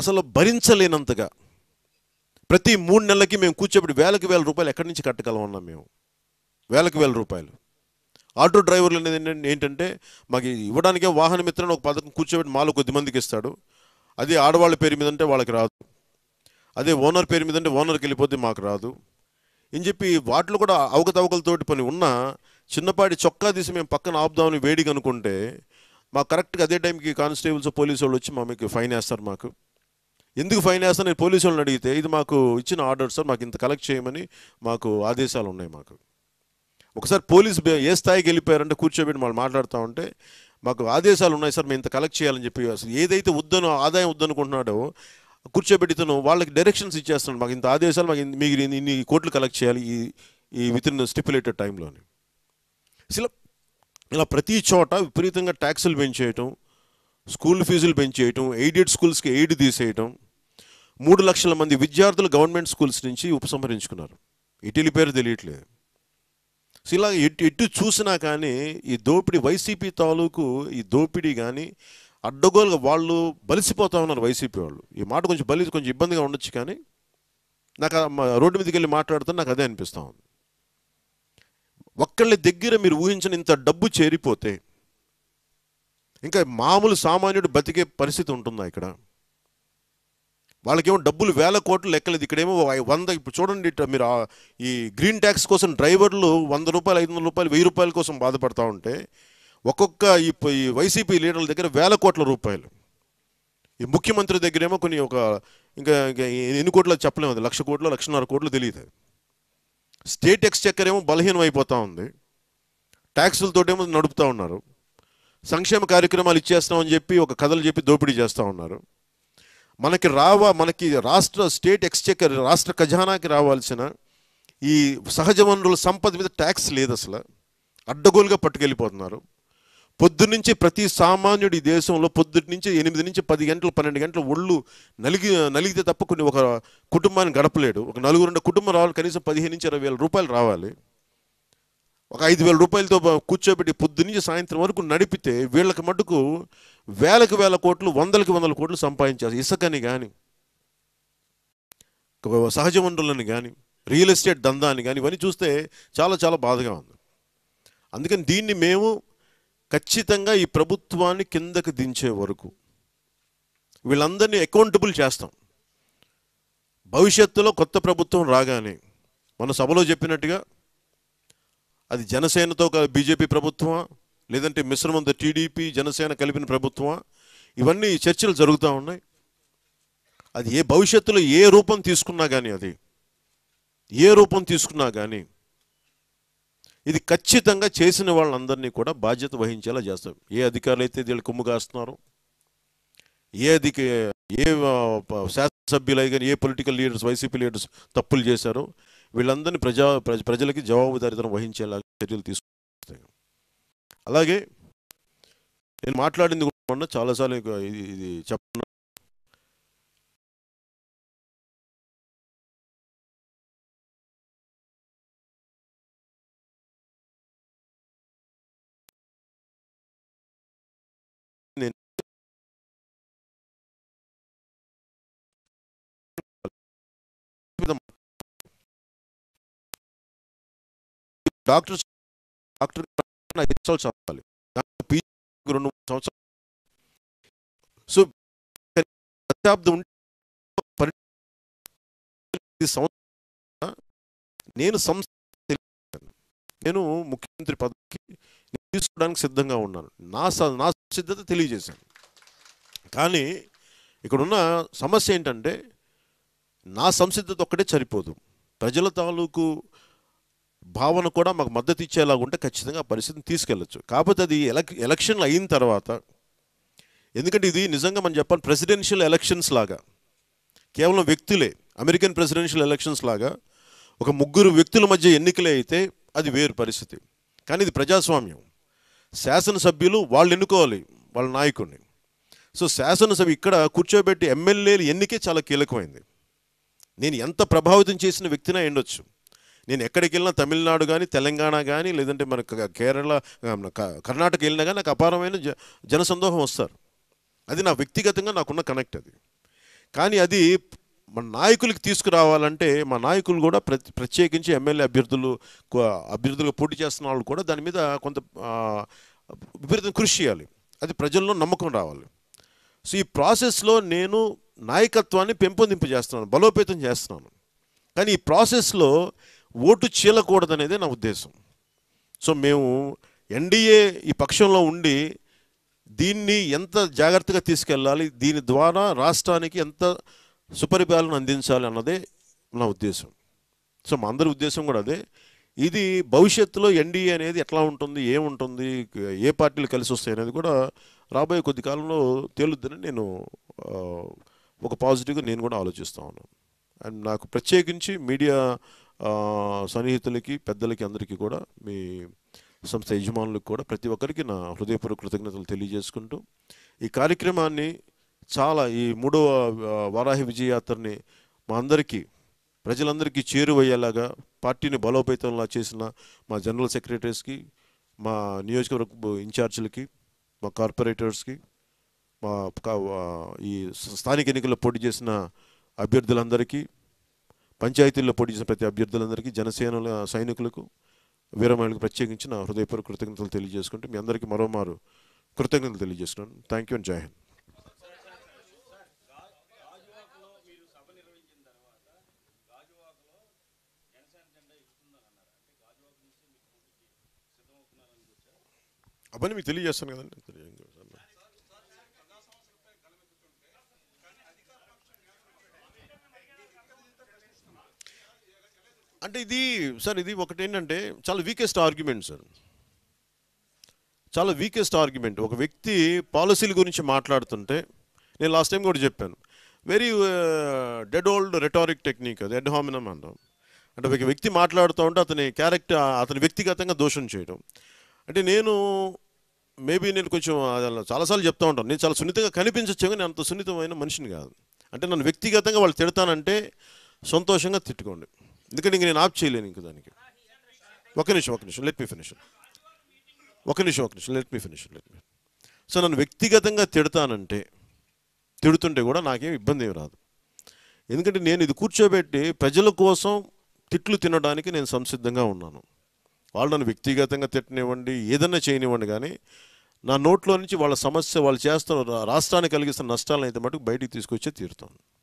అసలు భరించలేనంతగా ప్రతి మూడు నెలలకి మేము కూర్చోబెట్టి వేలకు వేల రూపాయలు ఎక్కడి నుంచి కట్టగలం అన్నాం మేము వేలకు వేల రూపాయలు ఆటో డ్రైవర్లు అనేది ఏంటంటే మాకు ఇవ్వడానికే వాహన మిత్రను ఒక పథకం కూర్చోబెట్టి మాలో కొద్ది మందికి ఇస్తాడు అది ఆడవాళ్ళ పేరు మీద అంటే వాళ్ళకి రాదు అదే ఓనర్ పేరు మీద అంటే ఓనర్కి వెళ్ళిపోతే మాకు రాదు అని చెప్పి వాటిలో కూడా అవకతవకలతోటి పని ఉన్నా చిన్నపాటి చొక్కా తీసి మేము పక్కన ఆపుదామని వేడిగా అనుకుంటే మాకు కరెక్ట్గా అదే టైంకి కానిస్టేబుల్స్ పోలీసు వాళ్ళు వచ్చి మా మీకు ఫైన్ వేస్తారు మాకు ఎందుకు ఫైన్ వేస్తారు నేను పోలీసు వాళ్ళని అడిగితే ఇది మాకు ఇచ్చిన ఆర్డర్ సార్ మాకు ఇంత కలెక్ట్ చేయమని మాకు ఆదేశాలు ఉన్నాయి మాకు ఒకసారి పోలీసు ఏ స్థాయికి వెళ్ళిపోయారంటే కూర్చోబెట్టి వాళ్ళు మాట్లాడుతూ ఉంటే మాకు ఆదేశాలు ఉన్నాయి సార్ మేము ఇంత కలెక్ట్ చేయాలని చెప్పి అసలు ఏదైతే వద్దనో ఆదాయం వద్దనుకుంటున్నాడో కూర్చోబెట్టి వాళ్ళకి డైరెక్షన్స్ ఇచ్చేస్తున్నాడు మాకు ఇంత ఆదేశాలు మాకు మీకు ఇన్ని కోట్లు కలెక్ట్ చేయాలి ఈ ఈ విత్ ఇన్ స్టిపులేటెడ్ టైంలోని అసలు ఇలా ప్రతి చోట విపరీతంగా ట్యాక్సులు పెంచేయటం స్కూల్ ఫీజులు పెంచేయటం ఎయిడెడ్ స్కూల్స్కి ఎయిడ్ తీసేయటం మూడు లక్షల మంది విద్యార్థులు గవర్నమెంట్ స్కూల్స్ నుంచి ఉపసంహరించుకున్నారు ఇటీలి పేరు తెలియట్లేదు సో ఇలా ఎటు ఎటు చూసినా కానీ ఈ దోపిడీ వైసీపీ తాలూకు ఈ దోపిడీ కానీ అడ్డగోలుగా వాళ్ళు బలిసిపోతూ ఉన్నారు వైసీపీ వాళ్ళు ఈ మాట కొంచెం బలి కొంచెం ఇబ్బందిగా ఉండొచ్చు కానీ నాకు రోడ్డు మీదకి వెళ్ళి మాట్లాడుతున్నా నాకు అదే అనిపిస్తూ ఉంది ఒక్కళ్ళ దగ్గర మీరు ఊహించిన ఇంత డబ్బు చేరిపోతే ఇంకా మామూలు సామాన్యుడు బతికే పరిస్థితి ఉంటుందా ఇక్కడ వాళ్ళకేమో డబ్బులు వేల కోట్లు లెక్కలేదు ఇక్కడేమో వంద ఇప్పుడు చూడండి మీరు ఈ గ్రీన్ ట్యాక్స్ కోసం డ్రైవర్లు వంద రూపాయలు ఐదు వందల రూపాయలు వెయ్యి రూపాయల కోసం బాధపడతా ఉంటే ఒక్కొక్క ఈ వైసీపీ లీడర్ల దగ్గర వేల కోట్ల రూపాయలు ఈ ముఖ్యమంత్రి దగ్గరేమో కొన్ని ఒక ఇంకా ఇంకా ఎన్ని కోట్లో చెప్పలేము అది లక్ష కోట్లు లక్షన్నర కోట్లు తెలియదు స్టేట్ ఎక్స్చెక్కర్ ఏమో బలహీనం అయిపోతూ ఉంది ట్యాక్సులతోటేమో నడుపుతూ ఉన్నారు సంక్షేమ కార్యక్రమాలు ఇచ్చేస్తామని చెప్పి ఒక కథలు చెప్పి దోపిడీ చేస్తూ ఉన్నారు మనకి రావా మనకి రాష్ట్ర స్టేట్ ఎక్స్చెక్కర్ రాష్ట్ర ఖజానాకి రావాల్సిన ఈ సహజ వనరుల సంపద మీద ట్యాక్స్ లేదు అసలు అడ్డగోలుగా పట్టుకెళ్ళిపోతున్నారు నుంచి ప్రతి సామాన్యుడి దేశంలో పొద్దు నుంచి ఎనిమిది నుంచి పది గంటలు పన్నెండు గంటలు ఒళ్ళు నలిగి నలిగితే తప్ప కొన్ని ఒక కుటుంబాన్ని గడపలేడు ఒక నలుగురు కుటుంబం రావాలి కనీసం పదిహేను నుంచి ఇరవై వేల రూపాయలు రావాలి ఒక ఐదు వేల రూపాయలతో కూర్చోబెట్టి పొద్దు నుంచి సాయంత్రం వరకు నడిపితే వీళ్ళకి మటుకు వేలకు వేల కోట్లు వందలకి వందల కోట్లు సంపాదించాలి ఇసుకని కానీ సహజ వనరులను కానీ రియల్ ఎస్టేట్ దందాన్ని కానీ ఇవన్నీ చూస్తే చాలా చాలా బాధగా ఉంది అందుకని దీన్ని మేము ఖచ్చితంగా ఈ ప్రభుత్వాన్ని కిందకు దించే వరకు వీళ్ళందరినీ అకౌంటబుల్ చేస్తాం భవిష్యత్తులో కొత్త ప్రభుత్వం రాగానే మన సభలో చెప్పినట్టుగా అది జనసేనతో బీజేపీ ప్రభుత్వమా లేదంటే మిశ్రమంతో టీడీపీ జనసేన కలిపిన ప్రభుత్వమా ఇవన్నీ చర్చలు జరుగుతూ ఉన్నాయి అది ఏ భవిష్యత్తులో ఏ రూపం తీసుకున్నా కానీ అది ఏ రూపం తీసుకున్నా కానీ ఇది ఖచ్చితంగా చేసిన వాళ్ళందరినీ కూడా బాధ్యత వహించేలా చేస్తాం ఏ అధికారులు అయితే వీళ్ళు కుమ్ము కాస్తున్నారు ఏ అధిక ఏ శాసనసభ్యులై కానీ ఏ పొలిటికల్ లీడర్స్ వైసీపీ లీడర్స్ తప్పులు చేశారు వీళ్ళందరినీ ప్రజా ప్రజలకి జవాబుదారితనం వహించేలా చర్యలు తీసుకుంటాయి అలాగే నేను మాట్లాడింది కూడా చాలాసార్లు ఇది చెప్పను డాక్టర్ డాక్టర్ ఐదు చదవాలి రెండు సంవత్సరాలు సో దశాబ్దం సంవత్సరం నేను సంస్థ నేను ముఖ్యమంత్రి పదవికి తీసుకోవడానికి సిద్ధంగా ఉన్నాను నా నా సిద్ధత తెలియజేశాను కానీ ఇక్కడున్న సమస్య ఏంటంటే నా సంసిద్ధత ఒక్కటే సరిపోదు ప్రజల తాలూకు భావన కూడా మాకు మద్దతు ఇచ్చేలాగా ఉంటే ఖచ్చితంగా పరిస్థితిని తీసుకెళ్ళచ్చు కాకపోతే అది ఎలక్ ఎలక్షన్లు అయిన తర్వాత ఎందుకంటే ఇది నిజంగా మనం చెప్పాలి ప్రెసిడెన్షియల్ ఎలక్షన్స్ లాగా కేవలం వ్యక్తులే అమెరికన్ ప్రెసిడెన్షియల్ ఎలక్షన్స్ లాగా ఒక ముగ్గురు వ్యక్తుల మధ్య ఎన్నికలే అయితే అది వేరు పరిస్థితి కానీ ఇది ప్రజాస్వామ్యం శాసనసభ్యులు వాళ్ళు ఎన్నుకోవాలి వాళ్ళ నాయకుడిని సో శాసనసభ ఇక్కడ కూర్చోబెట్టి ఎమ్మెల్యేలు ఎన్నికే చాలా కీలకమైంది నేను ఎంత ప్రభావితం చేసిన వ్యక్తినా ఎండొచ్చు నేను ఎక్కడికి వెళ్ళినా తమిళనాడు కానీ తెలంగాణ కానీ లేదంటే మన కేరళ కర్ణాటక వెళ్ళినా కానీ నాకు అపారమైన జ జనసందోహం వస్తారు అది నా వ్యక్తిగతంగా నాకున్న కనెక్ట్ అది కానీ అది మన నాయకులకి తీసుకురావాలంటే మా నాయకులు కూడా ప్రత్యేకించి ఎమ్మెల్యే అభ్యర్థులు అభ్యర్థులుగా పోటీ చేస్తున్న వాళ్ళు కూడా దాని మీద కొంత విపరీతం కృషి చేయాలి అది ప్రజల్లో నమ్మకం రావాలి సో ఈ ప్రాసెస్లో నేను నాయకత్వాన్ని పెంపొందింపు చేస్తున్నాను బలోపేతం చేస్తున్నాను కానీ ఈ ప్రాసెస్లో ఓటు అనేది నా ఉద్దేశం సో మేము ఎన్డీఏ ఈ పక్షంలో ఉండి దీన్ని ఎంత జాగ్రత్తగా తీసుకెళ్ళాలి దీని ద్వారా రాష్ట్రానికి ఎంత సుపరిపాలన అందించాలి అన్నదే నా ఉద్దేశం సో మా అందరి ఉద్దేశం కూడా అదే ఇది భవిష్యత్తులో ఎన్డీఏ అనేది ఎట్లా ఉంటుంది ఏముంటుంది ఏ పార్టీలు కలిసి వస్తాయి అనేది కూడా రాబోయే కొద్ది కాలంలో తేలుద్దని నేను ఒక పాజిటివ్గా నేను కూడా ఆలోచిస్తూ ఉన్నాను అండ్ నాకు ప్రత్యేకించి మీడియా సన్నిహితులకి పెద్దలకి అందరికీ కూడా మీ సంస్థ యజమానులకు కూడా ప్రతి ఒక్కరికి నా హృదయపూర్వక కృతజ్ఞతలు తెలియజేసుకుంటూ ఈ కార్యక్రమాన్ని చాలా ఈ మూడవ వారాహి విజయయాత్రని మా అందరికీ ప్రజలందరికీ చేరువయ్యేలాగా పార్టీని బలోపేతంలా చేసిన మా జనరల్ సెక్రటరీస్కి మా నియోజకవర్గ ఇన్ఛార్జీలకి మా కార్పొరేటర్స్కి మా ఈ స్థానిక ఎన్నికల్లో పోటీ చేసిన అభ్యర్థులందరికీ పంచాయతీల్లో పోటీ చేసిన ప్రతి అభ్యర్థులందరికీ జనసేన సైనికులకు వీరమహిళకు ప్రత్యేకించి నా హృదయపూర్వ కృతజ్ఞతలు తెలియజేసుకుంటూ మీ అందరికీ మరోమారు కృతజ్ఞతలు తెలియజేస్తున్నాను థ్యాంక్ యూ అండ్ జై హింద్ అవన్నీ మీకు తెలియజేస్తాను కదండి అంటే ఇది సార్ ఇది ఒకటి ఏంటంటే చాలా వీకెస్ట్ ఆర్గ్యుమెంట్ సార్ చాలా వీకెస్ట్ ఆర్గ్యుమెంట్ ఒక వ్యక్తి పాలసీల గురించి మాట్లాడుతుంటే నేను లాస్ట్ టైం కూడా చెప్పాను very dead old rhetoric technique అది ఎడ్ హామినం అంటాం అంటే ఒక వ్యక్తి మాట్లాడుతూ ఉంటే అతని క్యారెక్టర్ అతని వ్యక్తిగతంగా దోషం చేయడం అంటే నేను మేబీ నేను కొంచెం చాలాసార్లు చెప్తూ ఉంటాను నేను చాలా సున్నితంగా కనిపించచ్చు కానీ అంత సున్నితమైన మనిషిని కాదు అంటే నన్ను వ్యక్తిగతంగా వాళ్ళు తిడతానంటే సంతోషంగా తిట్టుకోండి ఎందుకంటే ఇంక నేను ఆప్ చేయలేను ఇంక దానికి ఒక నిమిషం ఒక నిమిషం లెట్ మీ ఫినిష్ ఒక నిమిషం ఒక నిమిషం let me finish let me so నన్ను వ్యక్తిగతంగా తిడతానంటే తిడుతుంటే కూడా నాకేం ఇబ్బంది ఏమి రాదు ఎందుకంటే నేను ఇది కూర్చోబెట్టి ప్రజల కోసం తిట్లు తినడానికి నేను సంసిద్ధంగా ఉన్నాను వాళ్ళు నన్ను వ్యక్తిగతంగా తిట్టనివ్వండి ఏదన్నా చేయనివ్వండి కానీ నా నోట్లో నుంచి వాళ్ళ సమస్య వాళ్ళు చేస్తున్న రాష్ట్రానికి కలిగిస్తున్న నష్టాలను అయితే మటుకు బయటికి తీసుకొచ్చే తీరుతాను